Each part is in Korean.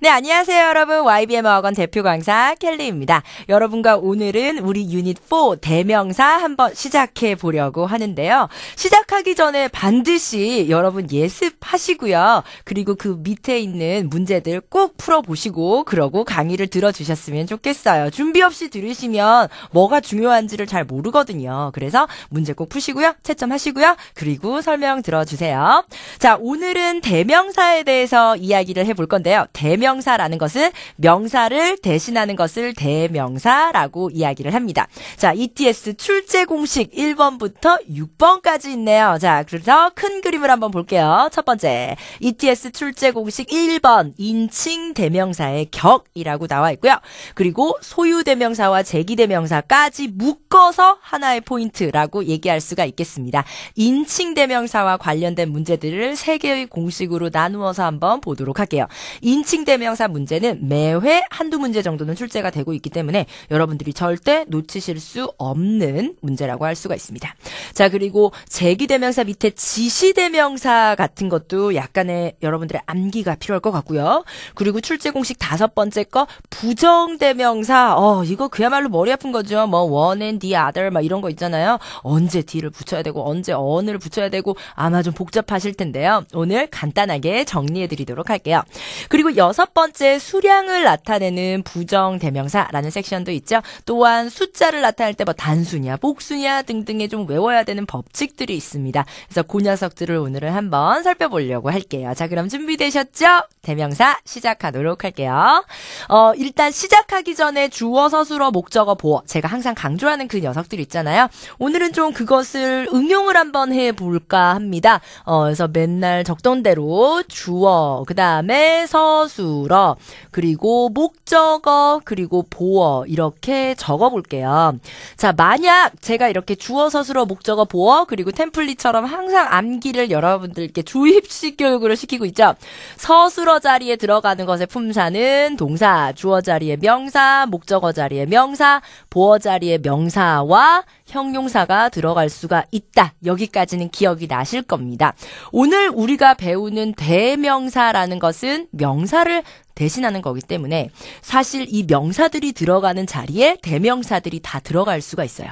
네, 안녕하세요, 여러분. YBM 어학원 대표 강사 켈리입니다. 여러분과 오늘은 우리 유닛 4 대명사 한번 시작해 보려고 하는데요. 시작하기 전에 반드시 여러분 예습하시고요. 그리고 그 밑에 있는 문제들 꼭 풀어보시고, 그러고 강의를 들어주셨으면 좋겠어요. 준비 없이 들으시면 뭐가 중요한지를 잘 모르거든요. 그래서 문제 꼭 푸시고요. 채점하시고요. 그리고 설명 들어주세요. 자, 오늘은 대명사에 대해서 이야기를 해볼 건데요. 대명 대명사라는 것은 명사를 대신하는 것을 대명사라고 이야기를 합니다. 자, ETS 출제 공식 1번부터 6번까지 있네요. 자, 그래서 큰 그림을 한번 볼게요. 첫 번째, ETS 출제 공식 1번 인칭 대명사의 격이라고 나와 있고요. 그리고 소유 대명사와 제기 대명사까지 묶어서 하나의 포인트라고 얘기할 수가 있겠습니다. 인칭 대명사와 관련된 문제들을 세 개의 공식으로 나누어서 한번 보도록 할게요. 인칭 대명사 대명사 문제는 매회 한두 문제 정도는 출제가 되고 있기 때문에 여러분들이 절대 놓치실 수 없는 문제라고 할 수가 있습니다. 자, 그리고 제기대명사 밑에 지시대명사 같은 것도 약간의 여러분들의 암기가 필요할 것 같고요. 그리고 출제 공식 다섯 번째 거 부정대명사. 어, 이거 그야말로 머리 아픈 거죠. 뭐 원앤 e and the other 막 이런 거 있잖아요. 언제 d를 붙여야 되고 언제 on을 붙여야 되고 아마 좀 복잡하실 텐데요. 오늘 간단하게 정리해 드리도록 할게요. 그리고 여섯 첫 번째 수량을 나타내는 부정 대명사라는 섹션도 있죠. 또한 숫자를 나타낼 때 뭐 단수냐, 복수냐 등등의 좀 외워야 되는 법칙들이 있습니다. 그래서 그 녀석들을 오늘은 한번 살펴보려고 할게요. 자, 그럼 준비되셨죠? 대명사 시작하도록 할게요. 어, 일단 시작하기 전에 주어, 서술어, 목적어, 보어. 제가 항상 강조하는 그 녀석들 있잖아요. 오늘은 좀 그것을 응용을 한번 해볼까 합니다. 어, 그래서 맨날 적던대로 주어, 그 다음에 서술, 불어, 그리고 목적어, 그리고 보어 이렇게 적어 볼게요. 자, 만약 제가 이렇게 주어 서술어 목적어 보어 그리고 템플릿처럼 항상 암기를 여러분들께 주입식 교육으로 시키고 있죠. 서술어 자리에 들어가는 것의 품사는 동사, 주어 자리의 명사, 목적어 자리의 명사, 보어 자리의 명사와 형용사가 들어갈 수가 있다. 여기까지는 기억이 나실 겁니다. 오늘 우리가 배우는 대명사라는 것은 명사를 대신하는 거기 때문에 사실 이 명사들이 들어가는 자리에 대명사들이 다 들어갈 수가 있어요.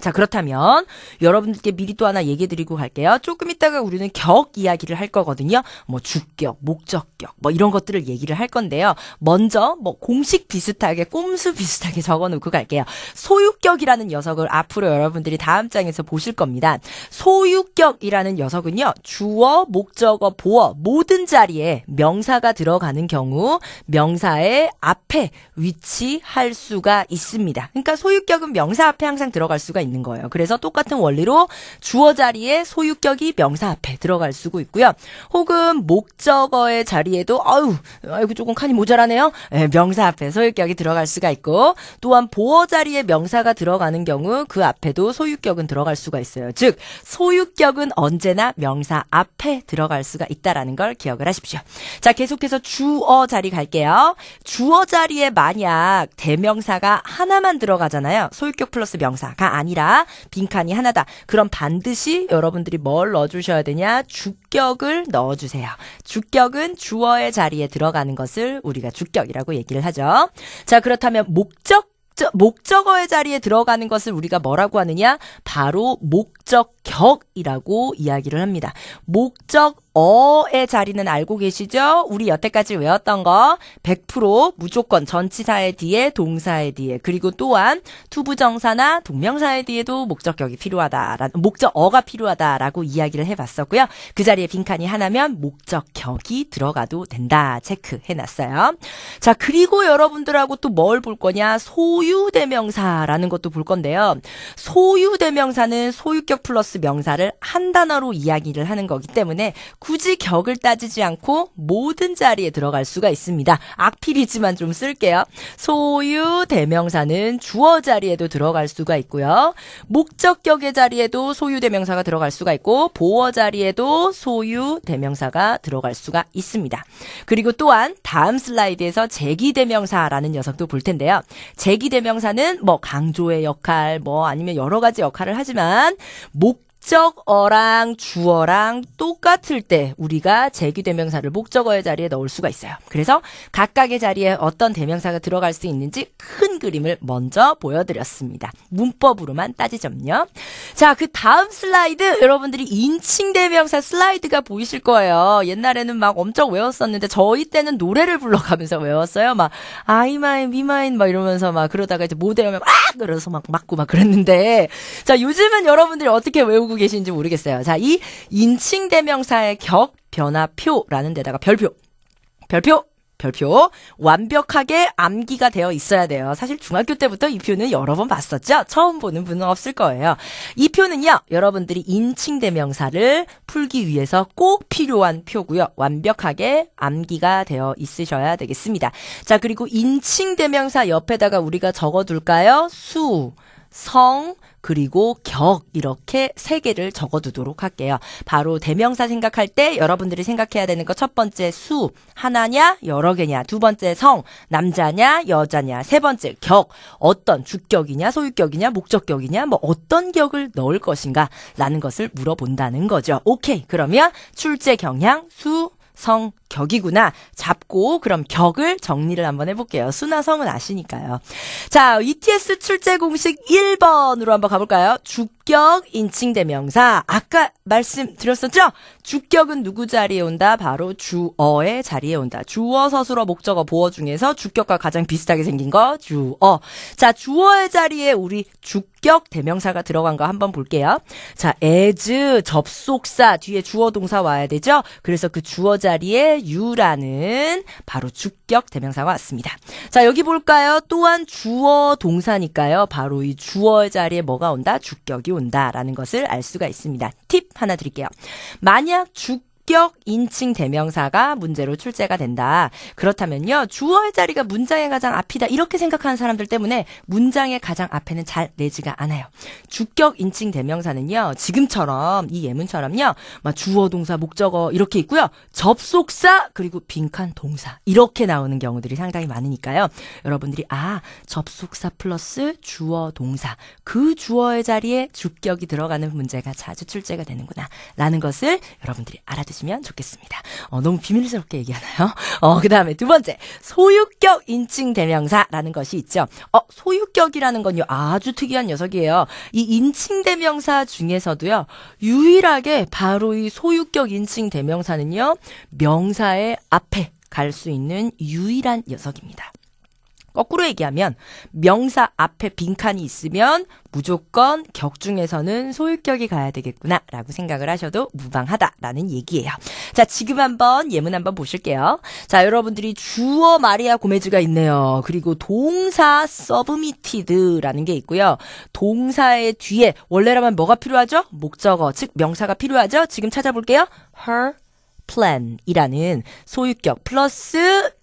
자, 그렇다면 여러분들께 미리 또 하나 얘기해 드리고 갈게요. 조금 이따가 우리는 격 이야기를 할 거거든요. 뭐 주격, 목적격, 뭐 이런 것들을 얘기를 할 건데요. 먼저 뭐 공식 비슷하게 꼼수 비슷하게 적어 놓고 갈게요. 소유격이라는 녀석을 앞으로 여러분들이 다음 장에서 보실 겁니다. 소유격이라는 녀석은요. 주어, 목적어, 보어 모든 자리에 명사가 들어가는 경우 명사의 앞에 위치할 수가 있습니다. 그러니까 소유격은 명사 앞에 항상 들어갈 수가 있는 있는 거예요. 그래서 똑같은 원리로 주어 자리에 소유격이 명사 앞에 들어갈 수 있고요. 혹은 목적어의 자리에도 아유, 아이고 조금 칸이 모자라네요. 네, 명사 앞에 소유격이 들어갈 수가 있고 또한 보어 자리에 명사가 들어가는 경우 그 앞에도 소유격은 들어갈 수가 있어요. 즉 소유격은 언제나 명사 앞에 들어갈 수가 있다라는 걸 기억을 하십시오. 자, 계속해서 주어 자리 갈게요. 주어 자리에 만약 대명사가 하나만 들어가잖아요. 소유격 플러스 명사가 아니라 아니라 빈칸이 하나다. 그럼 반드시 여러분들이 뭘 넣어주셔야 되냐? 주격을 넣어주세요. 주격은 주어의 자리에 들어가는 것을 우리가 주격이라고 얘기를 하죠. 자, 그렇다면 목적 목적어의 자리에 들어가는 것을 우리가 뭐라고 하느냐? 바로 목적격이라고 이야기를 합니다. 목적어의 자리는 알고 계시죠? 우리 여태까지 외웠던 거 100% 무조건 전치사의 뒤에 동사의 뒤에 그리고 또한 투부정사나 동명사의 뒤에도 목적격이 필요하다라는 목적어가 필요하다라고 이야기를 해봤었고요. 그 자리에 빈칸이 하나면 목적격이 들어가도 된다 체크해놨어요. 자 그리고 여러분들하고 또 뭘 볼 거냐? 소 소유대명사라는 것도 볼 건데요. 소유대명사는 소유격 플러스 명사를 한 단어로 이야기를 하는 거기 때문에 굳이 격을 따지지 않고 모든 자리에 들어갈 수가 있습니다. 악필이지만 좀 쓸게요. 소유대명사는 주어 자리에도 들어갈 수가 있고요. 목적격의 자리에도 소유대명사가 들어갈 수가 있고 보어 자리에도 소유대명사가 들어갈 수가 있습니다. 그리고 또한 다음 슬라이드에서 제기대명사라는 녀석도 볼 텐데요. 제기 이 대명사는 뭐 강조의 역할, 뭐 아니면 여러 가지 역할을 하지만 목 목적어랑 주어랑 똑같을 때 우리가 제기 대명사를 목적어의 자리에 넣을 수가 있어요. 그래서 각각의 자리에 어떤 대명사가 들어갈 수 있는지 큰 그림을 먼저 보여드렸습니다. 문법으로만 따지점요. 자, 그 다음 슬라이드 여러분들이 인칭 대명사 슬라이드가 보이실 거예요. 옛날에는 막 엄청 외웠었는데 저희 때는 노래를 불러가면서 외웠어요. 막 I mine, be mine 막 이러면서 막 그러다가 이제 못 외우면 막 그래서 막 맞고 막 그랬는데 자, 요즘은 여러분들이 어떻게 외우고 계신지 모르겠어요. 자, 이 인칭 대명사의 격 변화표라는 데다가 별표. 별표 별표 완벽하게 암기가 되어 있어야 돼요. 사실 중학교 때부터 이 표는 여러 번 봤었죠. 처음 보는 분은 없을 거예요. 이 표는요. 여러분들이 인칭 대명사를 풀기 위해서 꼭 필요한 표고요. 완벽하게 암기가 되어 있으셔야 되겠습니다. 자, 그리고 인칭 대명사 옆에다가 우리가 적어 둘까요? 수 성, 그리고 격 이렇게 세 개를 적어두도록 할게요. 바로 대명사 생각할 때 여러분들이 생각해야 되는 거 첫 번째 수 하나냐 여러 개냐 두 번째 성 남자냐 여자냐 세 번째 격 어떤 주격이냐 소유격이냐 목적격이냐 뭐 어떤 격을 넣을 것인가라는 것을 물어본다는 거죠. 오케이 그러면 출제 경향 수 성, 격이구나. 잡고 그럼 격을 정리를 한번 해볼게요. 수나 성은 아시니까요. 자, ETS 출제 공식 1번으로 한번 가볼까요? 주격 인칭 대명사. 아까 말씀드렸었죠? 주격은 누구 자리에 온다? 바로 주어의 자리에 온다. 주어, 서술어, 목적어, 보어 중에서 주격과 가장 비슷하게 생긴 거 주어. 자, 주어의 자리에 우리 주격 대명사가 들어간 거 한번 볼게요. 자, as 접속사 뒤에 주어 동사 와야 되죠? 그래서 그 주어 자리에 유라는 바로 주격 대명사가 왔습니다. 자, 여기 볼까요? 또한 주어 동사니까요. 바로 이 주어 자리에 뭐가 온다? 주격이 온다라는 것을 알 수가 있습니다. 팁 하나 드릴게요. 만약 주격 목격 인칭 대명사가 문제로 출제가 된다. 그렇다면요. 주어의 자리가 문장의 가장 앞이다. 이렇게 생각하는 사람들 때문에 문장의 가장 앞에는 잘 내지가 않아요. 주격 인칭 대명사는요. 지금처럼 이 예문처럼요. 주어 동사, 목적어 이렇게 있고요. 접속사 그리고 빈칸 동사 이렇게 나오는 경우들이 상당히 많으니까요. 여러분들이 아, 접속사 플러스 주어 동사. 그 주어의 자리에 주격이 들어가는 문제가 자주 출제가 되는구나. 라는 것을 여러분들이 알아두시기 주셨으면 좋겠습니다. 어, 너무 비밀스럽게 얘기하나요? 어, 그 다음에 두 번째, 소유격 인칭 대명사라는 것이 있죠. 어, 소유격이라는 건요, 아주 특이한 녀석이에요. 이 인칭 대명사 중에서도요, 유일하게 바로 이 소유격 인칭 대명사는요, 명사의 앞에 갈 수 있는 유일한 녀석입니다. 거꾸로 얘기하면 명사 앞에 빈칸이 있으면 무조건 격중에서는 소유격이 가야 되겠구나라고 생각을 하셔도 무방하다라는 얘기예요. 자, 지금 한번 예문 한번 보실게요. 자, 여러분들이 주어 마리아 고메즈가 있네요. 그리고 동사 서브미티드라는 게 있고요. 동사의 뒤에 원래라면 뭐가 필요하죠? 목적어, 즉 명사가 필요하죠? 지금 찾아볼게요. her plan이라는 소유격 플러스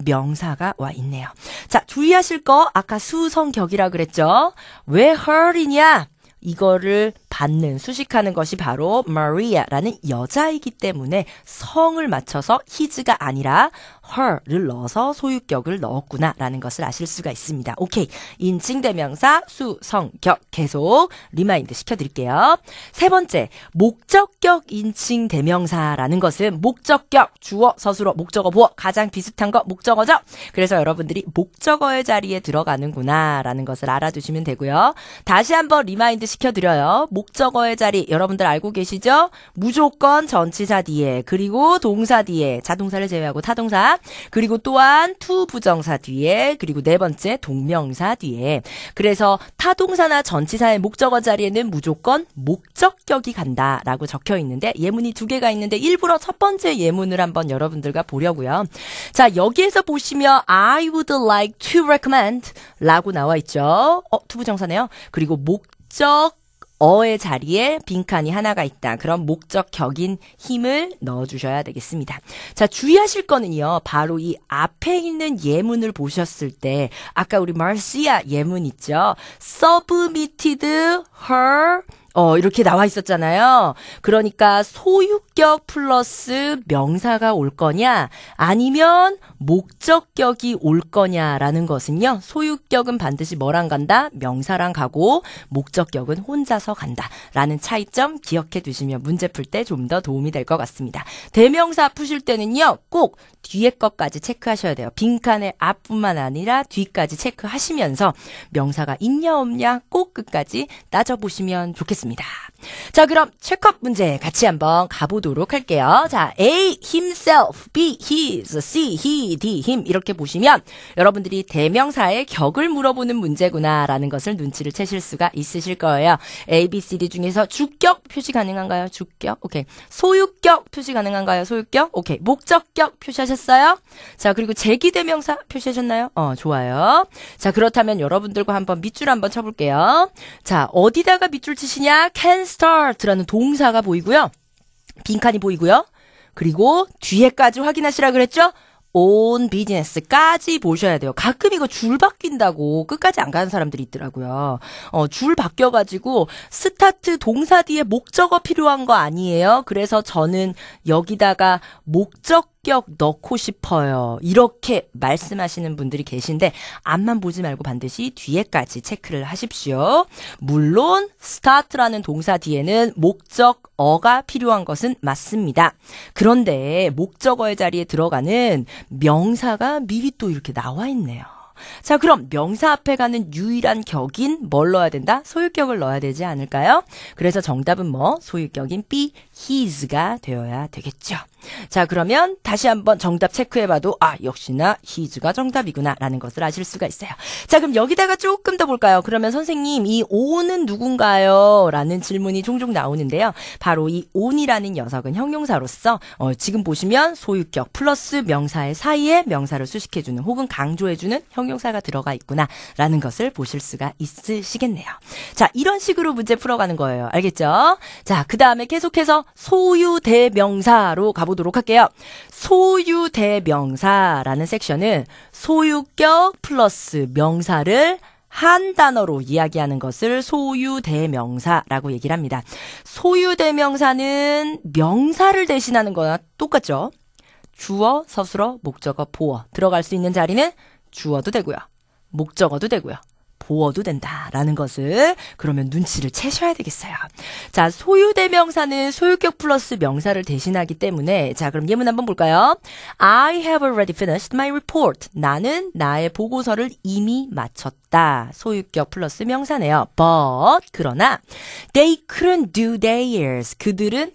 명사가 와 있네요. 자, 주의하실 거 아까 수성격이라 그랬죠? 왜 her이냐? 이거를 받는 수식하는 것이 바로 maria라는 여자이기 때문에 성을 맞춰서 his가 아니라 her를 넣어서 소유격을 넣었구나라는 것을 아실 수가 있습니다. 오케이. 인칭 대명사 수성격 계속 리마인드 시켜드릴게요. 세 번째, 목적격 인칭 대명사라는 것은 목적격 주어 서술어 목적어 보어 가장 비슷한 거 목적어죠. 그래서 여러분들이 목적어의 자리에 들어가는구나라는 것을 알아두시면 되고요. 다시 한번 리마인드 시켜드려요. 목적어의 자리 여러분들 알고 계시죠? 무조건 전치사 뒤에 그리고 동사 뒤에 자동사를 제외하고 타동사 그리고 또한 투 부정사 뒤에 그리고 네 번째 동명사 뒤에 그래서 타동사나 전치사의 목적어 자리에는 무조건 목적격이 간다라고 적혀 있는데 예문이 두 개가 있는데 일부러 첫 번째 예문을 한번 여러분들과 보려고요. 자 여기에서 보시면 I would like to recommend 라고 나와 있죠. 어, 투부정사네요. 그리고 목적 어의 자리에 빈칸이 하나가 있다. 그런 목적격인 힘을 넣어주셔야 되겠습니다. 자, 주의하실 거는요. 바로 이 앞에 있는 예문을 보셨을 때 아까 우리 말시아 예문 있죠. submitted her 어, 이렇게 나와 있었잖아요. 그러니까 소유격 플러스 명사가 올 거냐 아니면 목적격이 올 거냐라는 것은요. 소유격은 반드시 뭐랑 간다? 명사랑 가고 목적격은 혼자서 간다라는 차이점 기억해 두시면 문제 풀 때 좀 더 도움이 될 것 같습니다. 대명사 푸실 때는요. 꼭 뒤에 것까지 체크하셔야 돼요. 빈칸의 앞뿐만 아니라 뒤까지 체크하시면서 명사가 있냐 없냐 꼭 끝까지 따져보시면 좋겠습니다. 있습니다. 자, 그럼 체크업 문제 같이 한번 가보도록 할게요. 자, A himself, B his, C he, D him 이렇게 보시면 여러분들이 대명사의 격을 물어보는 문제구나라는 것을 눈치를 채실 수가 있으실 거예요. A, B, C, D 중에서 주격 표시 가능한가요? 주격? 오케이. 소유격 표시 가능한가요? 소유격? 오케이. 목적격 표시하셨어요? 자, 그리고 제기대명사 표시하셨나요? 어, 좋아요. 자, 그렇다면 여러분들과 한번 밑줄 한번 쳐볼게요. 자, 어디다가 밑줄 치시냐? can start라는 동사가 보이고요. 빈칸이 보이고요. 그리고 뒤에까지 확인하시라 그랬죠? 온 비즈니스까지 보셔야 돼요. 가끔 이거 줄 바뀐다고 끝까지 안 가는 사람들이 있더라고요. 어, 줄 바뀌어가지고 스타트 동사 뒤에 목적어 필요한 거 아니에요. 그래서 저는 여기다가 목적 합격 넣고 싶어요. 이렇게 말씀하시는 분들이 계신데 앞만 보지 말고 반드시 뒤에까지 체크를 하십시오. 물론 스타트라는 동사 뒤에는 목적 어가 필요한 것은 맞습니다. 그런데 목적어의 자리에 들어가는 명사가 미리 또 이렇게 나와 있네요. 자, 그럼 명사 앞에 가는 유일한 격인 뭘 넣어야 된다? 소유격을 넣어야 되지 않을까요? 그래서 정답은 뭐? 소유격인 be, his가 되어야 되겠죠. 자, 그러면 다시 한번 정답 체크해봐도 아, 역시나 히즈가 정답이구나라는 것을 아실 수가 있어요. 자, 그럼 여기다가 조금 더 볼까요? 그러면 선생님, 이 온은 누군가요? 라는 질문이 종종 나오는데요. 바로 이 온이라는 녀석은 형용사로서 어, 지금 보시면 소유격 플러스 명사의 사이에 명사를 수식해주는 혹은 강조해주는 형용사가 들어가 있구나라는 것을 보실 수가 있으시겠네요. 자, 이런 식으로 문제 풀어가는 거예요. 알겠죠? 자, 그 다음에 계속해서 소유 대명사로 가보도록 보도록 할게요. 소유대명사라는 섹션은 소유격 플러스 명사를 한 단어로 이야기하는 것을 소유대명사라고 얘기를 합니다. 소유대명사는 명사를 대신하는 거나 똑같죠. 주어, 서술어, 목적어, 보어 들어갈 수 있는 자리는 주어도 되고요. 목적어도 되고요. 보어도 된다라는 것을 그러면 눈치를 채셔야 되겠어요. 자, 소유대명사는 소유격 플러스 명사를 대신하기 때문에 자, 그럼 예문 한번 볼까요? I have already finished my report. 나는 나의 보고서를 이미 마쳤다. 소유격 플러스 명사네요. But 그러나 they couldn't do theirs. 그들은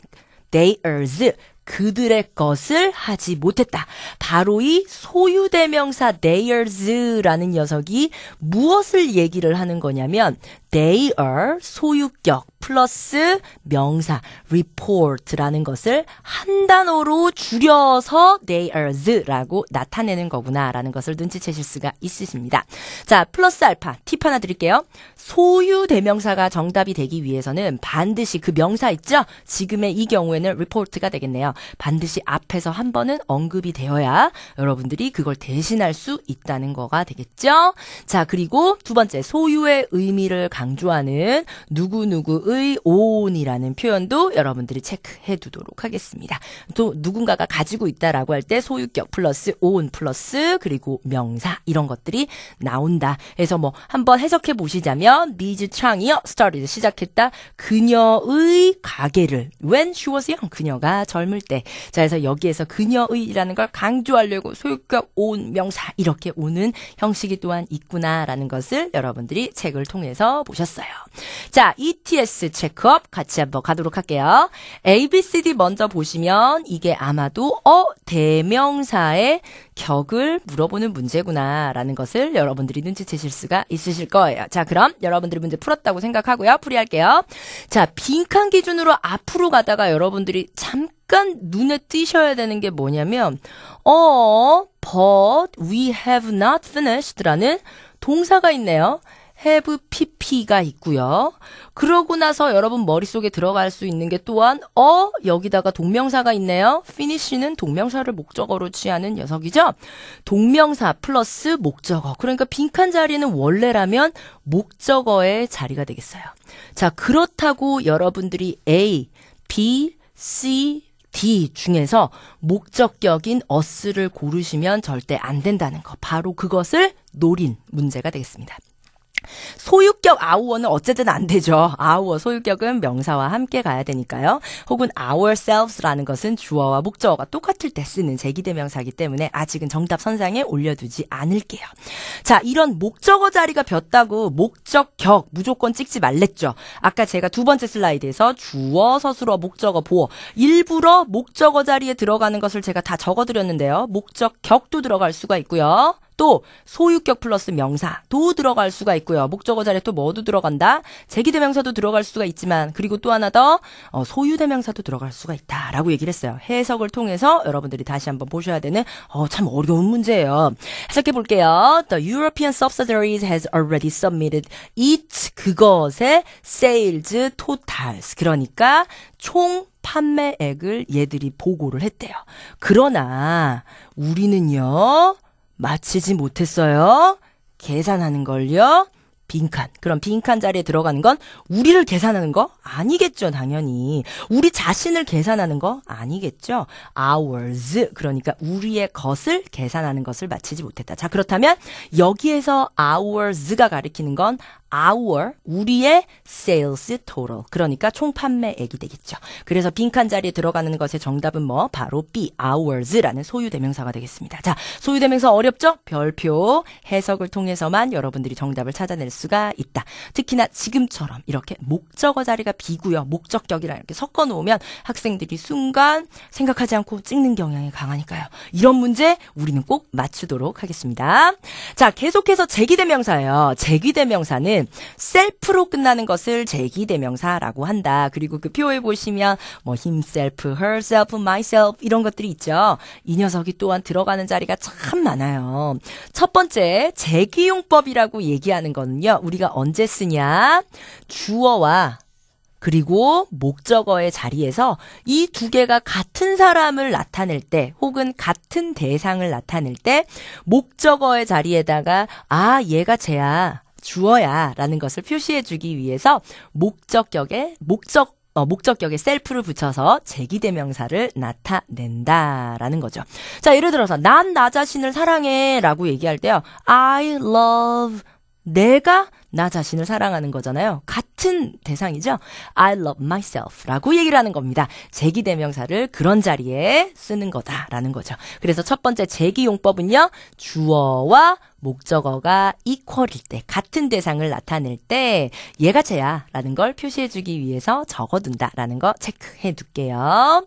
theirs 그들의 것을 하지 못했다. 바로 이 소유대명사 theirs라는 녀석이 무엇을 얘기를 하는 거냐면 they are 소유격 플러스 명사 report라는 것을 한 단어로 줄여서 they are's라고 나타내는 거구나라는 것을 눈치채실 수가 있으십니다. 자, 플러스 알파 팁 하나 드릴게요. 소유 대명사가 정답이 되기 위해서는 반드시 그 명사 있죠? 지금의 이 경우에는 report가 되겠네요. 반드시 앞에서 한 번은 언급이 되어야 여러분들이 그걸 대신할 수 있다는 거가 되겠죠? 자, 그리고 두 번째 소유의 의미를 강조하는 누구누구의 의온이라는 표현도 여러분들이 체크해 두도록 하겠습니다. 또 누군가가 가지고 있다라고 할 때 소유격 플러스 온 플러스 그리고 명사 이런 것들이 나온다. 그래서뭐 한번 해석해 보시자면 미즈 창이요. 스 t 리즈 시작했다. 그녀의 가게를 when she was young 그녀가 젊을 때. 자, 그래서 여기에서 그녀의라는 걸 강조하려고 소유격 온 명사 이렇게 오는 형식이 또한 있구나라는 것을 여러분들이 책을 통해서 보셨어요. 자, ETS 밸스 체크업 같이 한번 가도록 할게요. ABCD 먼저 보시면 이게 아마도 어 대명사의 격을 물어보는 문제구나라는 것을 여러분들이 눈치채실 수가 있으실 거예요. 자, 그럼 여러분들이 문제 풀었다고 생각하고요. 풀이할게요. 자, 빈칸 기준으로 앞으로 가다가 여러분들이 잠깐 눈에 띄셔야 되는 게 뭐냐면 어, but we have not finished라는 동사가 있네요. have pp가 있고요. 그러고 나서 여러분 머릿속에 들어갈 수 있는 게 또한 어 여기다가 동명사가 있네요. finish는 동명사를 목적어로 취하는 녀석이죠. 동명사 플러스 목적어. 그러니까 빈칸 자리는 원래라면 목적어의 자리가 되겠어요. 자, 그렇다고 여러분들이 A, B, C, D 중에서 목적격인 어스를 고르시면 절대 안 된다는 거. 바로 그것을 노린 문제가 되겠습니다. 소유격 아우어는 어쨌든 안 되죠. 아우어 소유격은 명사와 함께 가야 되니까요. 혹은 ourselves라는 것은 주어와 목적어가 똑같을 때 쓰는 제기대명사이기 때문에 아직은 정답 선상에 올려두지 않을게요. 자, 이런 목적어 자리가 벼다고 목적격 무조건 찍지 말랬죠. 아까 제가 두 번째 슬라이드에서 주어, 서술어, 목적어, 보어 일부러 목적어 자리에 들어가는 것을 제가 다 적어드렸는데요. 목적격도 들어갈 수가 있고요. 또 소유격 플러스 명사도 들어갈 수가 있고요. 목적어 자리에 또 뭐도 들어간다. 제기대명사도 들어갈 수가 있지만 그리고 또 하나 더 어, 소유대명사도 들어갈 수가 있다라고 얘기를 했어요. 해석을 통해서 여러분들이 다시 한번 보셔야 되는 어, 참 어려운 문제예요. 해석해 볼게요. The European subsidiaries has already submitted each 그것의 sales totals 그러니까 총 판매액을 얘들이 보고를 했대요. 그러나 우리는요. 마치지 못했어요. 계산하는 걸요. 빈칸. 그럼 빈칸 자리에 들어가는 건 우리를 계산하는 거 아니겠죠, 당연히. 우리 자신을 계산하는 거 아니겠죠. ours. 그러니까 우리의 것을 계산하는 것을 마치지 못했다. 자, 그렇다면 여기에서 ours가 가리키는 건 our, 우리의 sales total. 그러니까 총 판매액이 되겠죠. 그래서 빈칸 자리에 들어가는 것의 정답은 뭐? 바로 B, hours라는 소유대명사가 되겠습니다. 자, 소유대명사 어렵죠? 별표 해석을 통해서만 여러분들이 정답을 찾아낼 수 수가 있다. 특히나 지금처럼 이렇게 목적어 자리가 비구요, 목적격이라 이렇게 섞어 놓으면 학생들이 순간 생각하지 않고 찍는 경향이 강하니까요. 이런 문제 우리는 꼭 맞추도록 하겠습니다. 자, 계속해서 제기대명사예요. 제기대명사는 셀프로 끝나는 것을 제기대명사라고 한다. 그리고 그 표에 보시면 뭐 himself, herself, myself 이런 것들이 있죠. 이 녀석이 또한 들어가는 자리가 참 많아요. 첫 번째 제기용법이라고 얘기하는 거는요. 있으 우리가 언제 쓰냐? 주어와 그리고 목적어의 자리에서 이 두 개가 같은 사람을 나타낼 때 혹은 같은 대상을 나타낼 때 목적어의 자리에다가 아, 얘가 쟤야. 주어야 라는 것을 표시해 주기 위해서 목적격에 목적 어, 목적격에 셀프를 붙여서 제기대명사를 나타낸다라는 거죠. 자, 예를 들어서 난 나 자신을 사랑해라고 얘기할 때요. I love 내가 나 자신을 사랑하는 거잖아요. 같은 대상이죠. I love myself라고 얘기를 하는 겁니다. 제기 대명사를 그런 자리에 쓰는 거다라는 거죠. 그래서 첫 번째 제기 용법은요. 주어와 목적어가 equal일 때 같은 대상을 나타낼 때 얘가 쟤야라는 걸 표시해 주기 위해서 적어둔다라는 거 체크해 둘게요.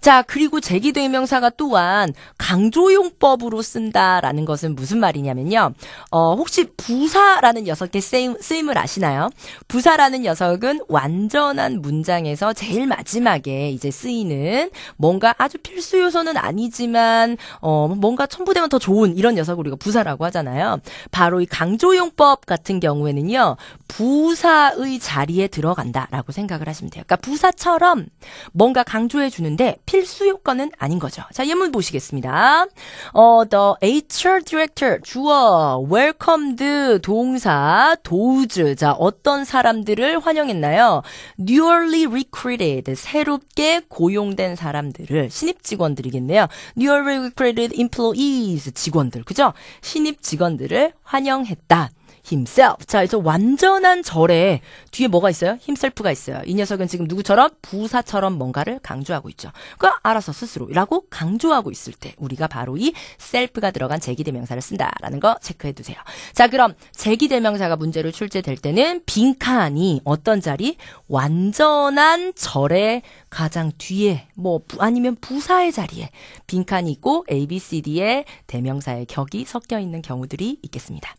자, 그리고 제기대명사가 또한 강조용법으로 쓴다라는 것은 무슨 말이냐면요. 어, 혹시 부사라는 여섯 개세 쓰임, 쓰임을 아시나요? 부사라는 녀석은 완전한 문장에서 제일 마지막에 이제 쓰이는 뭔가 아주 필수 요소는 아니지만 어, 뭔가 첨부되면 더 좋은 이런 녀석 을 우리가 부사라고 하잖아요. 바로 이 강조용법 같은 경우에는요. 부사의 자리에 들어간다라고 생각을 하시면 돼요. 그러니까 부사처럼 뭔가 강조해 주는데 필수 요건은 아닌 거죠. 자, 예문 보시겠습니다. 어, the HR director 주어 welcomed 동사 동 보우즈. 자, 어떤 사람들을 환영했나요? newly recruited. 새롭게 고용된 사람들을 신입 직원들이겠네요. newly recruited employees. 직원들. 그죠? 신입 직원들을 환영했다. himself. 자, 그래서 완전한 절에 뒤에 뭐가 있어요? himself가 있어요. 이 녀석은 지금 누구처럼 부사처럼 뭔가를 강조하고 있죠. 그러 알아서 스스로라고 강조하고 있을 때 우리가 바로 이 self가 들어간 제기대명사를 쓴다라는 거 체크해 두세요. 자, 그럼 제기대명사가 문제로 출제될 때는 빈칸이 어떤 자리? 완전한 절에 가장 뒤에 뭐 부, 아니면 부사의 자리에 빈칸이 있고 A, B, C, D의 대명사의 격이 섞여 있는 경우들이 있겠습니다.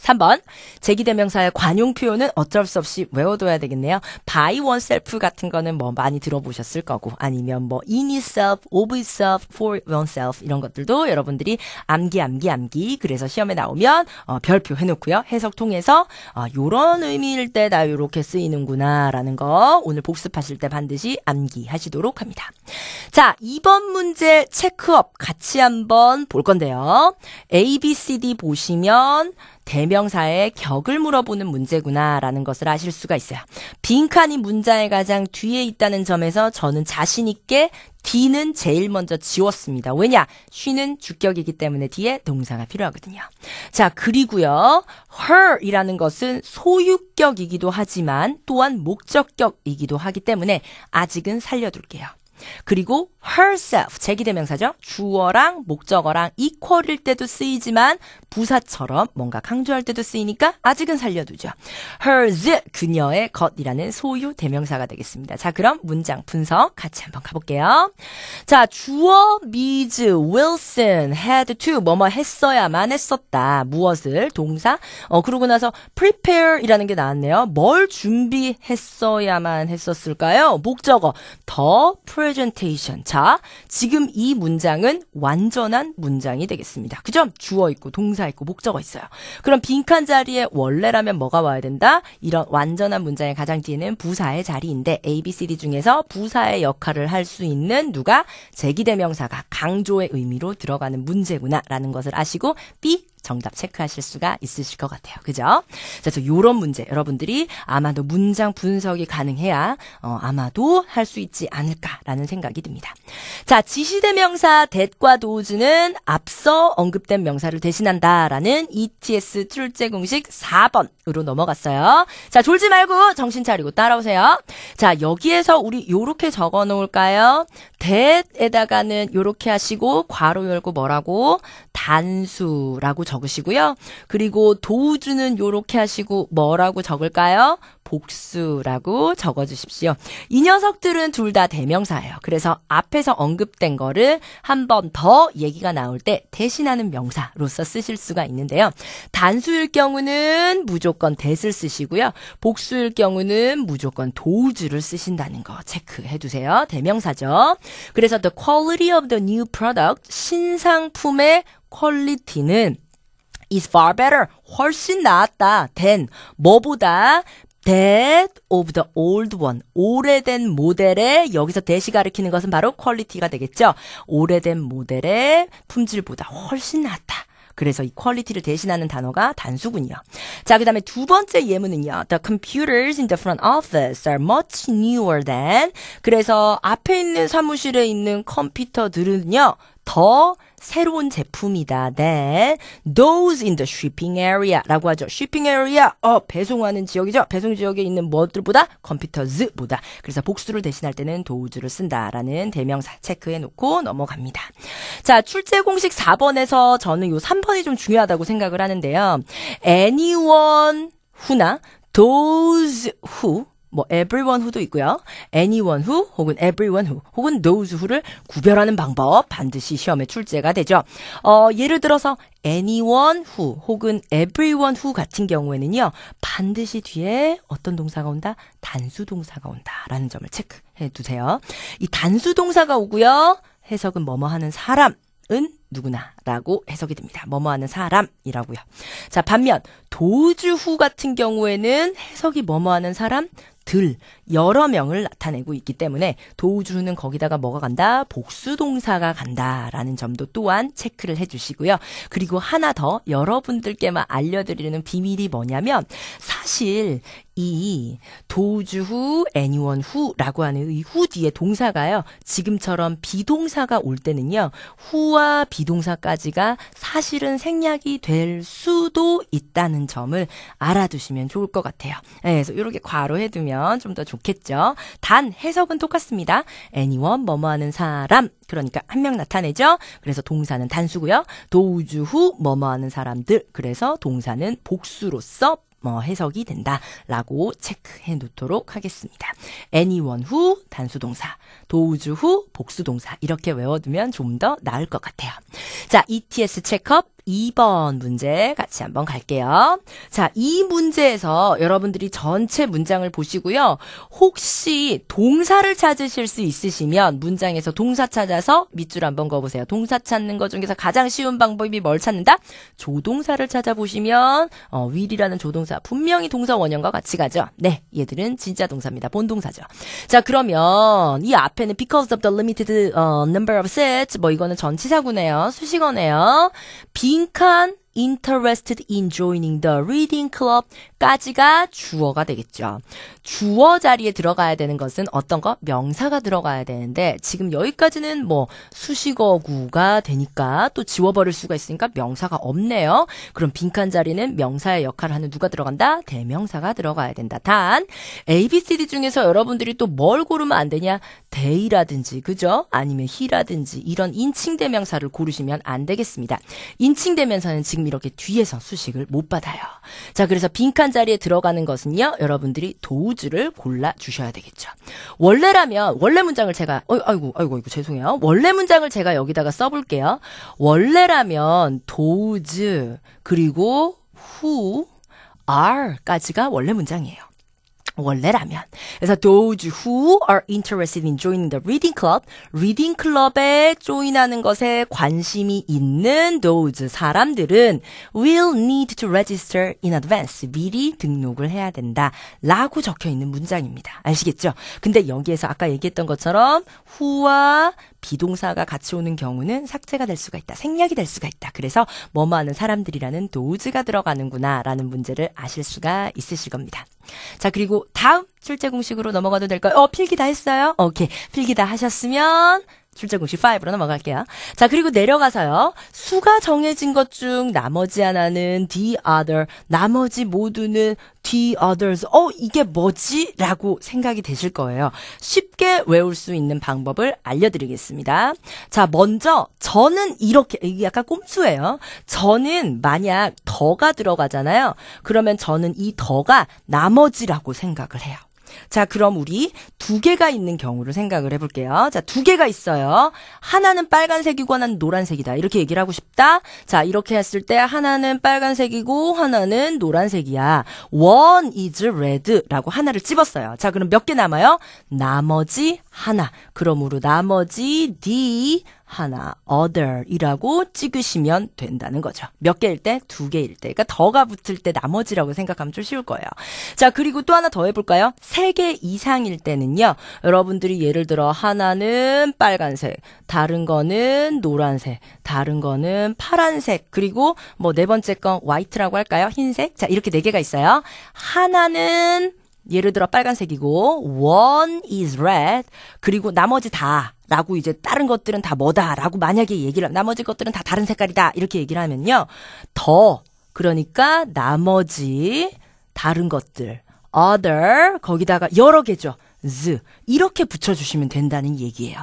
3번 제기대명사의 관용 표현은 어쩔 수 없이 외워둬야 되겠네요. by oneself 같은 거는 뭐 많이 들어보셨을 거고 아니면 뭐 in itself, of itself, for oneself 이런 것들도 여러분들이 암기 암기 암기 그래서 시험에 나오면 어, 별표 해놓고요. 해석 통해서 이 어, 요런 의미일 때 나 요렇게 쓰이는구나 라는 거 오늘 복습하실 때 반드시 암기하시도록 합니다. 자 2번 문제 체크업 같이 한번 볼 건데요. A, B, C, D 보시면 대명사의 격을 물어보는 문제구나라는 것을 아실 수가 있어요. 빈칸이 문자의 가장 뒤에 있다는 점에서 저는 자신있게 D는 제일 먼저 지웠습니다. 왜냐? 쉬는 주격이기 때문에 뒤에 동사가 필요하거든요. 자, 그리고요. her 이라는 것은 소유격이기도 하지만 또한 목적격이기도 하기 때문에 아직은 살려둘게요. 그리고 herself 제기대명사죠. 주어랑 목적어랑 equal일 때도 쓰이지만 부사처럼 뭔가 강조할 때도 쓰이니까 아직은 살려두죠. hers 그녀의 것이라는 소유 대명사가 되겠습니다. 자, 그럼 문장 분석 같이 한번 가볼게요. 자, 주어 미즈 wilson had to 뭐뭐 했어야만 했었다. 무엇을 동사 어 그러고 나서 prepare이라는 게 나왔네요. 뭘 준비했어야만 했었을까요? 목적어 the presentation. 자, 자, 지금 이 문장은 완전한 문장이 되겠습니다. 그죠? 주어 있고 동사 있고 목적어 있어요. 그럼 빈칸 자리에 원래라면 뭐가 와야 된다? 이런 완전한 문장의 가장 뒤에는 부사의 자리인데 A, B, C, D 중에서 부사의 역할을 할 수 있는 누가 제기대명사가 강조의 의미로 들어가는 문제구나라는 것을 아시고 B 정답 체크하실 수가 있으실 것 같아요. 그죠? 그래서 요런 문제 여러분들이 아마도 문장 분석이 가능해야 어, 아마도 할 수 있지 않을까라는 생각이 듭니다. 자, 지시대명사 대과 도우즈는 앞서 언급된 명사를 대신한다라는 ETS 출제 공식 4번으로 넘어갔어요. 자, 졸지 말고 정신 차리고 따라오세요. 자, 여기에서 우리 요렇게 적어 놓을까요? 대에다가는 요렇게 하시고 괄호 열고 뭐라고 단수라고 적으시고요. 그리고 도우주는 요렇게 하시고 뭐라고 적을까요? 복수라고 적어 주십시오. 이 녀석들은 둘 다 대명사예요. 그래서 앞에서 언급된 거를 한 번 더 얘기가 나올 때 대신하는 명사로서 쓰실 수가 있는데요. 단수일 경우는 무조건 대를 쓰시고요. 복수일 경우는 무조건 도우주를 쓰신다는 거 체크해 두세요. 대명사죠. 그래서 the quality of the new product 신상품의 퀄리티는 is far better. 훨씬 나았다. than 뭐보다 that of the old one. 오래된 모델의 여기서 대시 가리키는 것은 바로 퀄리티가 되겠죠. 오래된 모델의 품질보다 훨씬 낫다. 그래서 이 퀄리티를 대신하는 단어가 단수군요. 자, 그 다음에 두 번째 예문은요. The computers in the front office are much newer than. 그래서 앞에 있는 사무실에 있는 컴퓨터들은요. 더 새로운 제품이다. 네. Those in the shipping area라고 하죠. shipping area, 어, 배송하는 지역이죠. 배송 지역에 있는 무엇들보다 컴퓨터즈보다. 그래서 복수를 대신할 때는 d o e 를 쓴다라는 대명사 체크해 놓고 넘어갑니다. 자, 출제 공식 4번에서 저는 요 3번이 좀 중요하다고 생각을 하는데요. anyone who나 those who 뭐 everyone who도 있고요. anyone who 혹은 everyone who 혹은 those who를 구별하는 방법 반드시 시험에 출제가 되죠. 어, 예를 들어서 anyone who 혹은 everyone who 같은 경우에는요. 반드시 뒤에 어떤 동사가 온다? 단수 동사가 온다라는 점을 체크해 두세요. 이 단수 동사가 오고요. 해석은 뭐뭐 하는 사람 은 누구나라고 해석이 됩니다. 뭐뭐 하는 사람이라고요. 자, 반면 도즈후 같은 경우에는 해석이 뭐뭐 하는 사람, 들 여러 명을 나타내고 있기 때문에 도우주는 거기다가 뭐가 간다? 복수동사가 간다라는 점도 또한 체크를 해주시고요. 그리고 하나 더 여러분들께만 알려드리는 비밀이 뭐냐면 사실 이 도우주 후, 애니원 후라고 하는 이 후 뒤에 동사가요. 지금처럼 비동사가 올 때는요. 후와 비동사까지가 사실은 생략이 될 수도 있다는 점을 알아두시면 좋을 것 같아요. 네, 그래서 이렇게 과로 해두면 하면 좀더 좋겠죠. 단 해석은 똑같습니다. anyone 뭐뭐 하는 사람 그러니까 한 명 나타내죠. 그래서 동사는 단수고요. 도우주 후 뭐뭐 하는 사람들 그래서 동사는 복수로서 뭐 해석이 된다라고 체크해 놓도록 하겠습니다. anyone 후 단수동사, 도우주 후 복수동사 이렇게 외워두면 좀 더 나을 것 같아요. 자, ETS 체크업 2번 문제 같이 한번 갈게요. 자, 이 문제에서 여러분들이 전체 문장을 보시고요. 혹시 동사를 찾으실 수 있으시면 문장에서 동사 찾아서 밑줄 한번 그어보세요. 동사 찾는 것 중에서 가장 쉬운 방법이 뭘 찾는다? 조동사를 찾아보시면 어, w 이라는 조동사 분명히 동사 원형과 같이 가죠. 네, 얘들은 진짜 동사입니다. 본동사죠. 자, 그러면 이 앞에는 because of the limited uh, number of sets 뭐 이거는 전치사구네요. 수식어네요. 비빈칸 interested in joining the reading club까지가 주어가 되겠죠. 주어 자리에 들어가야 되는 것은 어떤 거? 명사가 들어가야 되는데 지금 여기까지는 뭐 수식어구가 되니까 또 지워버릴 수가 있으니까 명사가 없네요. 그럼 빈칸 자리는 명사의 역할을 하는 누가 들어간다? 대명사가 들어가야 된다. 단 A, B, C, D 중에서 여러분들이 또 뭘 고르면 안 되냐? 대이라든지 그죠? 아니면 히라든지 이런 인칭 대명사를 고르시면 안 되겠습니다. 인칭 대명사는 지금 백미러기 뒤에서 수식을 못 받아요. 자, 그래서 빈칸 자리에 들어가는 것은요, 여러분들이 도우즈를 골라 주셔야 되겠죠. 원래라면 원래 문장을 제가 어이, 아이고 아이고 이거 죄송해요. 원래 문장을 제가 여기다가 써볼게요. 원래라면 도우즈 그리고 who are까지가 원래 문장이에요. 원래라면. 그래서 those who are interested in joining the reading club, reading club에 조인하는 것에 관심이 있는 those 사람들은 will need to register in advance. 미리 등록을 해야 된다. 라고 적혀 있는 문장입니다. 아시겠죠? 근데 여기에서 아까 얘기했던 것처럼 who와 비동사가 같이 오는 경우는 삭제가 될 수가 있다. 생략이 될 수가 있다. 그래서 뭐뭐 하는 사람들이라는 도우즈가 들어가는구나라는 문제를 아실 수가 있으실 겁니다. 자, 그리고 다음 출제 공식으로 넘어가도 될까요? 어, 필기 다 했어요? 오케이. 필기 다 하셨으면 출제 공식 5로 넘어갈게요. 자, 그리고 내려가서요. 수가 정해진 것 중 나머지 하나는 the other, 나머지 모두는 the others. 어, 이게 뭐지? 라고 생각이 되실 거예요. 쉽게 외울 수 있는 방법을 알려드리겠습니다. 자, 먼저, 저는 이렇게, 이게 약간 꼼수예요. 저는 만약 더가 들어가잖아요. 그러면 저는 이 더가 나머지라고 생각을 해요. 자, 그럼 우리 두 개가 있는 경우를 생각을 해볼게요. 자, 두 개가 있어요. 하나는 빨간색이고 하나는 노란색이다. 이렇게 얘기를 하고 싶다. 자, 이렇게 했을 때 하나는 빨간색이고 하나는 노란색이야. One is red라고 하나를 집었어요. 자, 그럼 몇 개 남아요? 나머지 하나. 그러므로 나머지 D 하나 other이라고 찍으시면 된다는 거죠. 몇 개일 때? 두 개일 때. 그러니까 더가 붙을 때 나머지라고 생각하면 좀 쉬울 거예요. 자, 그리고 또 하나 더 해볼까요? 세 개 이상일 때는요. 여러분들이 예를 들어 하나는 빨간색, 다른 거는 노란색, 다른 거는 파란색, 그리고 뭐 네 번째 건 w h i t e 라고 할까요? 흰색? 자, 이렇게 네 개가 있어요. 하나는 예를 들어 빨간색이고 one is red 그리고 나머지 다 라고 이제 다른 것들은 다 뭐다 라고 만약에 얘기를 하면 나머지 것들은 다 다른 색깔이다 이렇게 얘기를 하면요. 더 그러니까 나머지 다른 것들 other 거기다가 여러 개죠. z 이렇게 붙여주시면 된다는 얘기예요.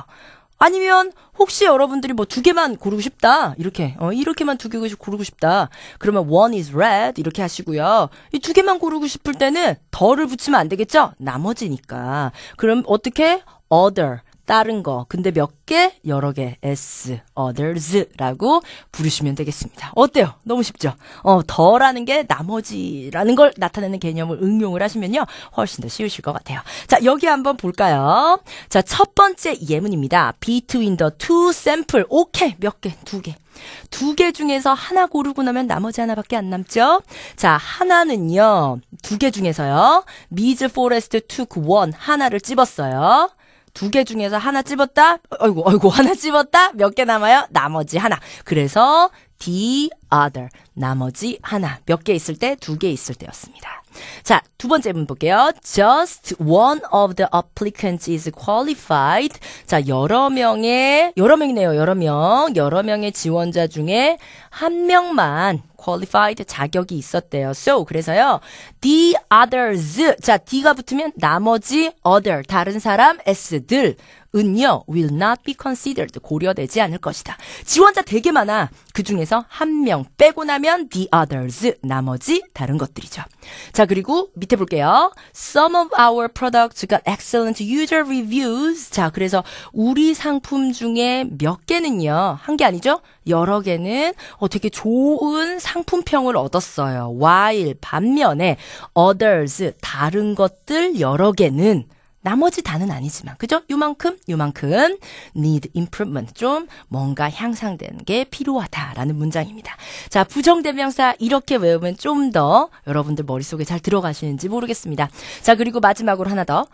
아니면 혹시 여러분들이 뭐 두 개만 고르고 싶다 이렇게 어 이렇게만 두개고 고르고 싶다 그러면 one is red 이렇게 하시고요 이 두 개만 고르고 싶을 때는 더를 붙이면 안 되겠죠 나머지니까 그럼 어떻게 other 다른 거, 근데 몇 개, 여러 개, s, others라고 부르시면 되겠습니다. 어때요? 너무 쉽죠? 어, 더라는 게 나머지라는 걸 나타내는 개념을 응용을 하시면요. 훨씬 더 쉬우실 것 같아요. 자, 여기 한번 볼까요? 자, 첫 번째 예문입니다. between the two sample. 오케이. 몇 개? 두 개. 두 개 중에서 하나 고르고 나면 나머지 하나밖에 안 남죠? 자, 하나는요. 두 개 중에서요. 미즈 포레스트 투크 원 하나를 찝었어요 두개 중에서 하나 찝었다? 아이고, 아이고, 하나 찝었다? 몇 개 남아요? 나머지 하나. 그래서 the other. 나머지 하나. 몇 개 있을 때? 두 개 있을 때였습니다. 자, 두 번째 문 볼게요. Just one of the applicants is qualified. 자, 여러 명의, 여러 명이네요. 여러 명. 여러 명의 지원자 중에 한 명만 qualified 자격이 있었대요. So 그래서요. The others 자 D가 붙으면 나머지 other 다른 사람 S들 은요 will not be considered 고려되지 않을 것이다. 지원자 되게 많아. 그 중에서 한 명 빼고 나면 the others 나머지 다른 것들이죠. 자 그리고 밑에 볼게요. Some of our products got excellent user reviews. 자 그래서 우리 상품 중에 몇 개는요 한 게 아니죠. 여러 개는 어, 되게 좋은 상품평을 얻었어요. while 반면에 others 다른 것들 여러 개는 나머지 다는 아니지만 그죠? 요만큼 요만큼 need improvement 좀 뭔가 향상되는 게 필요하다라는 문장입니다. 자, 부정대명사 이렇게 외우면 좀 더 여러분들 머릿속에 잘 들어가시는지 모르겠습니다. 자, 그리고 마지막으로 하나 더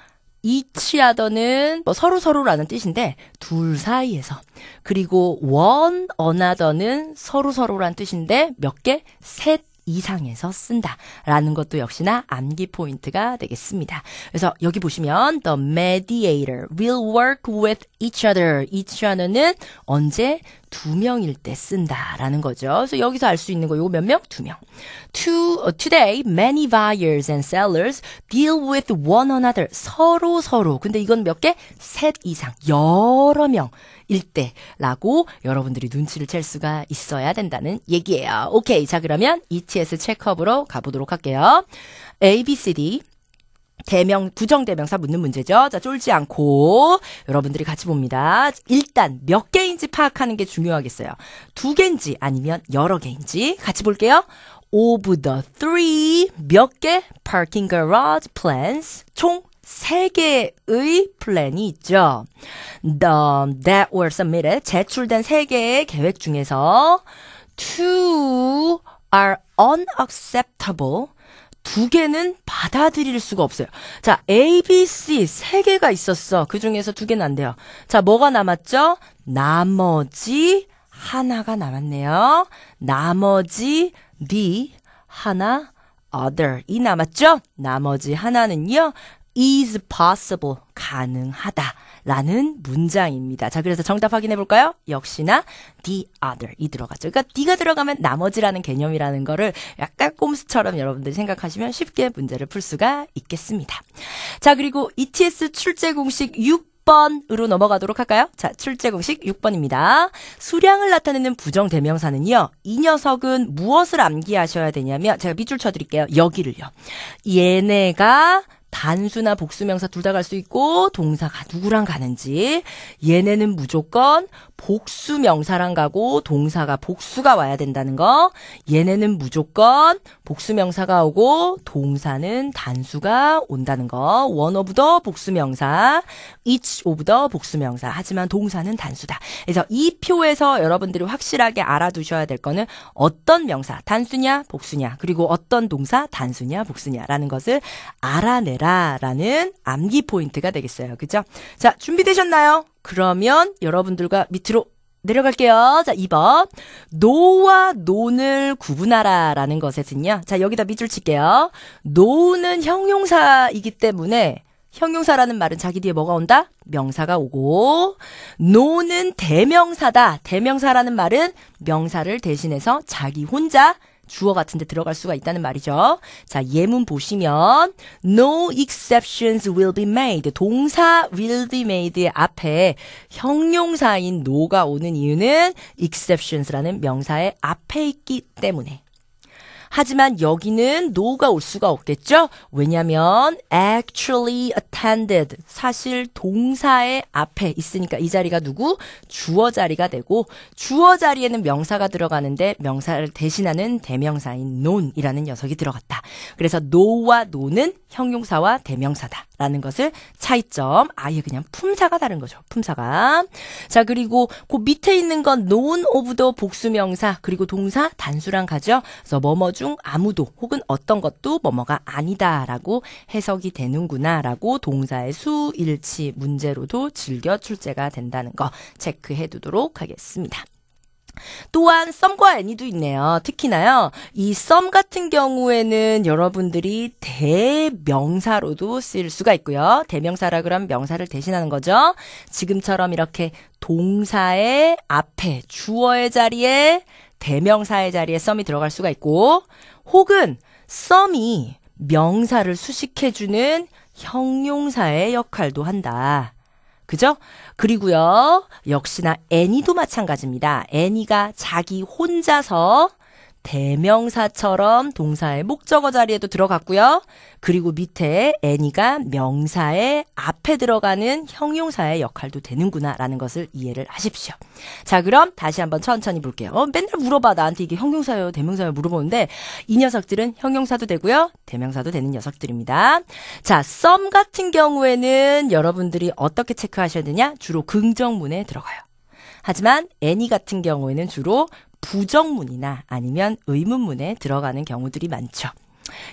이치하더는 뭐 서로 서로라는 뜻인데 둘 사이에서 그리고 원 어나더는 서로 서로란 뜻인데 몇 개? 셋 이상에서 쓴다라는 것도 역시나 암기 포인트가 되겠습니다. 그래서 여기 보시면 the mediator will work with each other. each other는 언제 두 명일 때 쓴다라는 거죠. 그래서 여기서 알 수 있는 거이거몇 명? 두 명. To, uh, today, many buyers and sellers deal with one another. 서로 서로. 근데 이건 몇 개? 셋 이상. 여러 명. 일대라고 여러분들이 눈치를 챌 수가 있어야 된다는 얘기예요. 오케이. 자, 그러면 ETS 체크업으로 가보도록 할게요. A, B, C, D. 대명 부정 대명사 묻는 문제죠. 자, 쫄지 않고 여러분들이 같이 봅니다. 일단 몇 개인지 파악하는 게 중요하겠어요. 두 개인지 아니면 여러 개인지 같이 볼게요. of the three 몇 개 parking garage plans 총 3개의 플랜이 있죠. The that were submitted 제출된 3개의 계획 중에서 two are unacceptable 두 개는 받아들일 수가 없어요. 자, A, B, C 세 개가 있었어. 그 중에서 두 개는 안 돼요. 자, 뭐가 남았죠? 나머지 하나가 남았네요. 나머지 the 하나 other 이 남았죠? 나머지 하나는요. is possible 가능하다라는 문장입니다. 자, 그래서 정답 확인해 볼까요? 역시나 the other 이 들어가죠. 그러니까 네가 들어가면 나머지라는 개념이라는 거를 약간 꼼수처럼 여러분들이 생각하시면 쉽게 문제를 풀 수가 있겠습니다. 자, 그리고 ETS 출제 공식 6번으로 넘어가도록 할까요? 자, 출제 공식 6번입니다. 수량을 나타내는 부정 대명사는요. 이 녀석은 무엇을 암기하셔야 되냐면 제가 밑줄 쳐 드릴게요. 여기를요. 얘네가 단수나 복수명사 둘 다 갈 수 있고 동사가 누구랑 가는지 얘네는 무조건 복수 명사랑 가고 동사가 복수가 와야 된다는 거. 얘네는 무조건 복수 명사가 오고 동사는 단수가 온다는 거. one of the 복수 명사, each of the 복수 명사. 하지만 동사는 단수다. 그래서 이 표에서 여러분들이 확실하게 알아두셔야 될 거는 어떤 명사 단수냐, 복수냐, 그리고 어떤 동사 단수냐, 복수냐라는 것을 알아내라라는 암기 포인트가 되겠어요. 그죠? 자, 준비되셨나요? 그러면 여러분들과 밑으로 내려갈게요. 자, 2번. 노와 논을 구분하라 라는 것에서는요. 자, 여기다 밑줄 칠게요. 노는 형용사이기 때문에 형용사라는 말은 자기 뒤에 뭐가 온다? 명사가 오고 노는 대명사다. 대명사라는 말은 명사를 대신해서 자기 혼자 주어 같은 데 들어갈 수가 있다는 말이죠. 자, 예문 보시면 no exceptions will be made. 동사 will be made 앞에 형용사인 no가 오는 이유는 exceptions라는 명사의 앞에 있기 때문에 하지만 여기는 no가 올 수가 없겠죠? 왜냐면 actually attended 사실 동사의 앞에 있으니까 이 자리가 누구? 주어 자리가 되고 주어 자리에는 명사가 들어가는데 명사를 대신하는 대명사인 non이라는 녀석이 들어갔다. 그래서 no와 no는 형용사와 대명사다. 라는 것을 차이점 아예 그냥 품사가 다른 거죠. 품사가. 자, 그리고 그 밑에 있는 건 known of도 복수명사 그리고 동사 단수랑 가죠. 그래서 뭐뭐 중 아무도 혹은 어떤 것도 뭐뭐가 아니다라고 해석이 되는구나라고 동사의 수일치 문제로도 즐겨 출제가 된다는 거 체크해 두도록 하겠습니다. 또한 썸과 애니도 있네요. 특히나요, 이 썸 같은 경우에는 여러분들이 대명사로도 쓸 수가 있고요. 대명사라 그러면 명사를 대신하는 거죠. 지금처럼 이렇게 동사의 앞에 주어의 자리에 대명사의 자리에 썸이 들어갈 수가 있고, 혹은 썸이 명사를 수식해주는 형용사의 역할도 한다. 그죠? 그리고요, 역시나 애니도 마찬가지입니다. 애니가 자기 혼자서 대명사처럼 동사의 목적어 자리에도 들어갔고요. 그리고 밑에 애니가 명사의 앞에 들어가는 형용사의 역할도 되는구나라는 것을 이해를 하십시오. 자, 그럼 다시 한번 천천히 볼게요. 어, 맨날 물어봐. 나한테 이게 형용사요대명사요 물어보는데 이 녀석들은 형용사도 되고요. 대명사도 되는 녀석들입니다. 자, 썸 같은 경우에는 여러분들이 어떻게 체크하셔야 되냐? 주로 긍정문에 들어가요. 하지만 애니 같은 경우에는 주로 부정문이나 아니면 의문문에 들어가는 경우들이 많죠.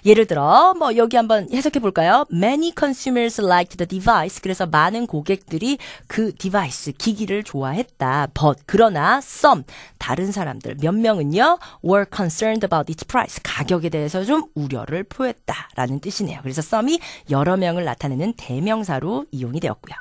예를 들어 뭐 여기 한번 해석해 볼까요? Many consumers liked the device. 그래서 많은 고객들이 그 디바이스 기기를 좋아했다. But 그러나 some 다른 사람들 몇 명은요 were concerned about its price 가격에 대해서 좀 우려를 표했다라는 뜻이네요. 그래서 some이 여러 명을 나타내는 대명사로 이용이 되었고요.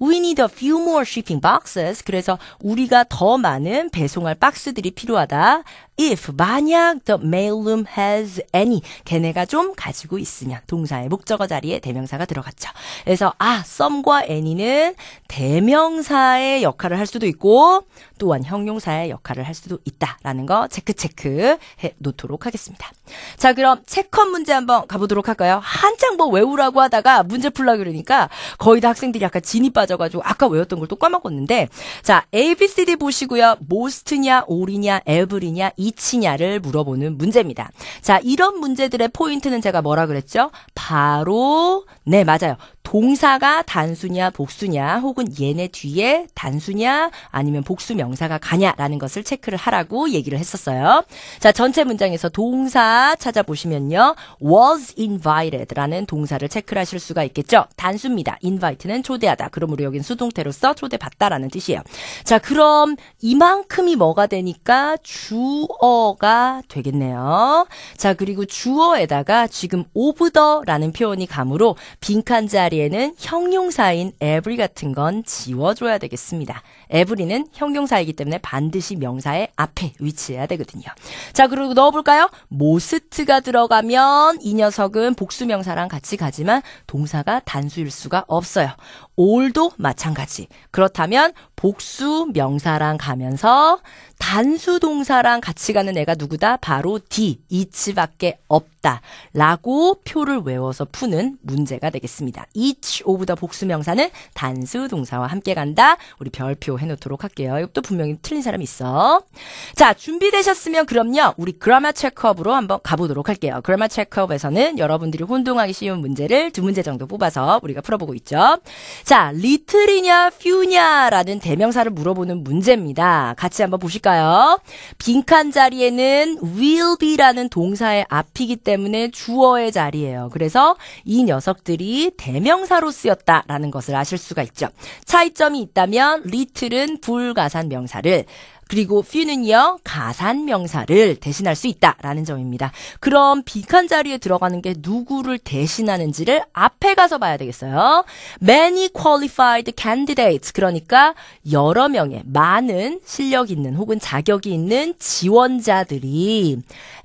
We need a few more shipping boxes. 그래서 우리가 더 많은 배송할 박스들이 필요하다. If 만약 the mailroom has any 걔네가 좀 가지고 있으면 동사의 목적어 자리에 대명사가 들어갔죠. 그래서 아 some과 any는 대명사의 역할을 할 수도 있고 또한 형용사의 역할을 할 수도 있다라는 거 체크 체크 해 놓도록 하겠습니다. 자 그럼 체크업 문제 한번 가보도록 할까요? 한창 뭐 외우라고 하다가 문제 풀라 그러니까 거의 다 학생들이 약간 진이 빠져가지고 아까 외웠던 걸 또 까먹었는데 자 A, B, C, D 보시고요. 모스트냐, 올이냐, 에브리냐, 이치냐를 물어보는 문제입니다. 자 이런 문제들의 포인트는 제가 뭐라 그랬죠? 바로 네 맞아요. 동사가 단수냐 복수냐 혹은 얘네 뒤에 단수냐 아니면 복수 명사가 가냐라는 것을 체크를 하라고 얘기를 했었어요. 자, 전체 문장에서 동사 찾아보시면요. was invited라는 동사를 체크 하실 수가 있겠죠. 단수입니다. invite는 초대한 초대하다. 그러므로 여긴 수동태로서 초대받다라는 뜻이에요. 자, 그럼 이만큼이 뭐가 되니까 주어가 되겠네요. 자, 그리고 주어에다가 지금 오브 더라는 표현이 감으로 빈칸 자리에는 형용사인 every 같은 건 지워줘야 되겠습니다. 에브리는 형용사이기 때문에 반드시 명사의 앞에 위치해야 되거든요. 자, 그리고 넣어볼까요? 모스트가 들어가면 이 녀석은 복수명사랑 같이 가지만 동사가 단수일 수가 없어요. 올도 마찬가지. 그렇다면 복수 명사랑 가면서 단수 동사랑 같이 가는 애가 누구다? 바로 D. 이치밖에 없다. 라고 표를 외워서 푸는 문제가 되겠습니다. each 오브다 복수 명사는 단수 동사와 함께 간다. 우리 별표 해놓도록 할게요. 이것도 분명히 틀린 사람이 있어. 자, 준비되셨으면 그럼요. 우리 그라마 체크업으로 한번 가보도록 할게요. 그라마 체크업에서는 여러분들이 혼동하기 쉬운 문제를 두 문제 정도 뽑아서 우리가 풀어보고 있죠. 자, 리틀이냐, 퓨냐라는 대명사를 물어보는 문제입니다. 같이 한번 보실까요? 빈칸 자리에는 will be라는 동사의 앞이기 때문에 주어의 자리예요. 그래서 이 녀석들이 대명사로 쓰였다라는 것을 아실 수가 있죠. 차이점이 있다면 little은 불가산 명사를 그리고 f e w n 요 가산명사를 대신할 수 있다라는 점입니다. 그럼 빈칸 자리에 들어가는 게 누구를 대신하는지를 앞에 가서 봐야 되겠어요. Many qualified candidates. 그러니까 여러 명의 많은 실력 있는 혹은 자격이 있는 지원자들이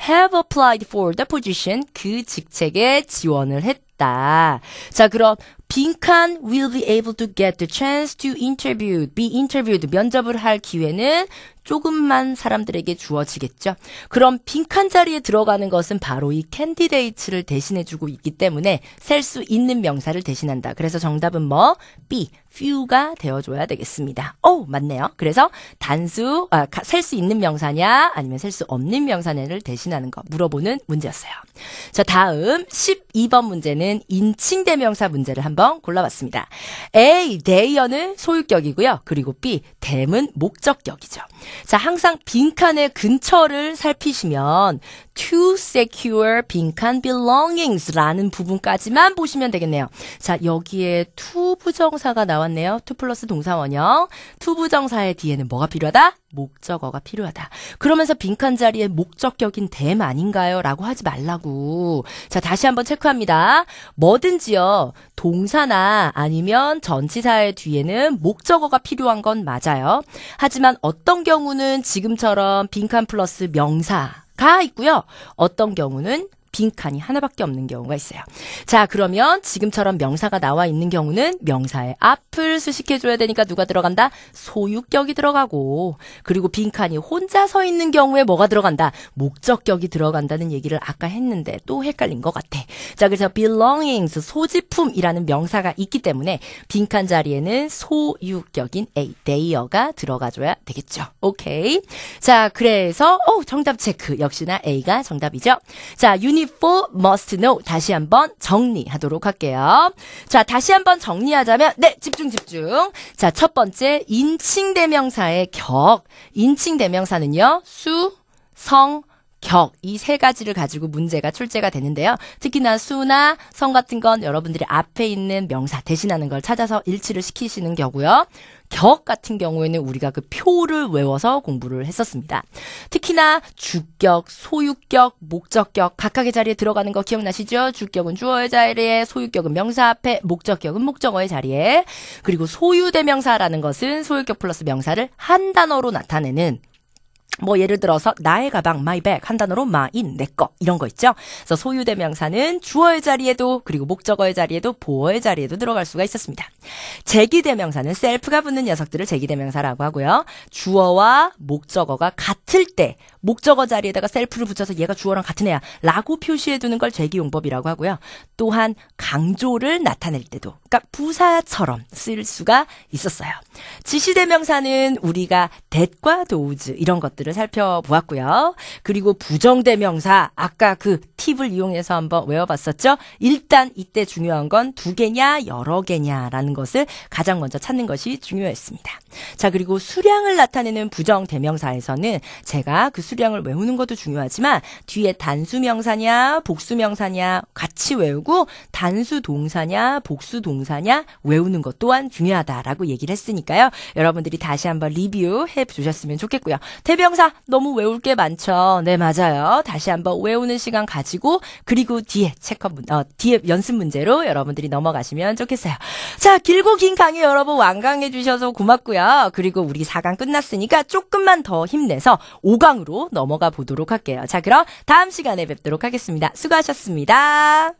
have applied for the position 그 직책에 지원을 했다. 자, 그럼 빈칸 will be able to get the chance to interview, be interviewed, 면접을 할 기회는 조금만 사람들에게 주어지겠죠. 그럼 빈칸 자리에 들어가는 것은 바로 이 캔디데이츠를 대신해주고 있기 때문에 셀 수 있는 명사를 대신한다. 그래서 정답은 뭐? B. few가 되어줘야 되겠습니다. 오, 맞네요. 그래서 단수, 아, 셀수 있는 명사냐, 아니면 셀 수 없는 명사냐를 대신하는 거 물어보는 문제였어요. 자, 다음 12번 문제는 인칭 대명사 문제를 한번 골라봤습니다. A. 대어는 소유격이고요. 그리고 B. 댐은 목적격이죠. 자, 항상 빈칸의 근처를 살피시면 to secure 빈칸 belongings라는 부분까지만 보시면 되겠네요. 자, 여기에 to 부정사가 나왔네요. to 플러스 동사원형. to 부정사의 뒤에는 뭐가 필요하다? 목적어가 필요하다. 그러면서 빈칸 자리에 목적격인 댐 아닌가요? 라고 하지 말라고. 자, 다시 한번 체크합니다. 뭐든지요. 동사나 아니면 전치사의 뒤에는 목적어가 필요한 건 맞아요. 하지만 어떤 경우는 지금처럼 빈칸 플러스 명사 가 있고요. 어떤 경우는 빈칸이 하나밖에 없는 경우가 있어요. 자, 그러면 지금처럼 명사가 나와 있는 경우는 명사의 앞을 수식해줘야 되니까 누가 들어간다? 소유격이 들어가고, 그리고 빈칸이 혼자 서 있는 경우에 뭐가 들어간다? 목적격이 들어간다는 얘기를 아까 했는데 또 헷갈린 것 같아. 자, 그래서 belongings, 소지품이라는 명사가 있기 때문에 빈칸 자리에는 소유격인 a, they가 들어가줘야 되겠죠. 오케이. 자, 그래서, 오, 어, 정답 체크. 역시나 A가 정답이죠. 자, 유니 for, must know. 다시 한번 정리하도록 할게요. 자, 다시 한번 정리하자면, 네, 집중, 집중. 자, 첫 번째, 인칭 대명사의 격. 인칭 대명사는요, 수, 성, 격, 이 세 가지를 가지고 문제가 출제가 되는데요. 특히나 수나 성 같은 건 여러분들이 앞에 있는 명사 대신하는 걸 찾아서 일치를 시키시는 경우요. 격 같은 경우에는 우리가 그 표를 외워서 공부를 했었습니다. 특히나 주격, 소유격, 목적격 각각의 자리에 들어가는 거 기억나시죠? 주격은 주어의 자리에, 소유격은 명사 앞에, 목적격은 목적어의 자리에. 그리고 소유대명사라는 것은 소유격 플러스 명사를 한 단어로 나타내는 뭐 예를 들어서 나의 가방 my bag 한 단어로 마인 내거 이런 거 있죠. 그래서 소유 대명사는 주어의 자리에도 그리고 목적어의 자리에도 보어의 자리에도 들어갈 수가 있었습니다. 제기 대명사는 셀프가 붙는 녀석들을 제기 대명사라고 하고요. 주어와 목적어가 같을 때 목적어 자리에다가 셀프를 붙여서 얘가 주어랑 같은 애야라고 표시해 두는 걸 제기 용법이라고 하고요. 또한 강조를 나타낼 때도 그러니까 부사처럼 쓸 수가 있었어요. 지시 대명사는 우리가 댓과 도우즈 이런 것들 것들을 살펴보았고요. 그리고 부정대명사 아까 그 팁을 이용해서 한번 외워봤었죠. 일단 이때 중요한 건 두 개냐 여러 개냐라는 것을 가장 먼저 찾는 것이 중요했습니다. 자 그리고 수량을 나타내는 부정대명사에서는 제가 그 수량을 외우는 것도 중요하지만 뒤에 단수명사냐 복수명사냐 같이 외우고 단수 동사냐 복수 동사냐 외우는 것 또한 중요하다라고 얘기를 했으니까요. 여러분들이 다시 한번 리뷰해 주셨으면 좋겠고요. 태병 형용사 너무 외울 게 많죠. 네, 맞아요. 다시 한번 외우는 시간 가지고 그리고 뒤에 체크업 어, 뒤에 연습 문제로 여러분들이 넘어가시면 좋겠어요. 자, 길고 긴 강의 여러분 완강해 주셔서 고맙고요. 그리고 우리 4강 끝났으니까 조금만 더 힘내서 5강으로 넘어가 보도록 할게요. 자, 그럼 다음 시간에 뵙도록 하겠습니다. 수고하셨습니다.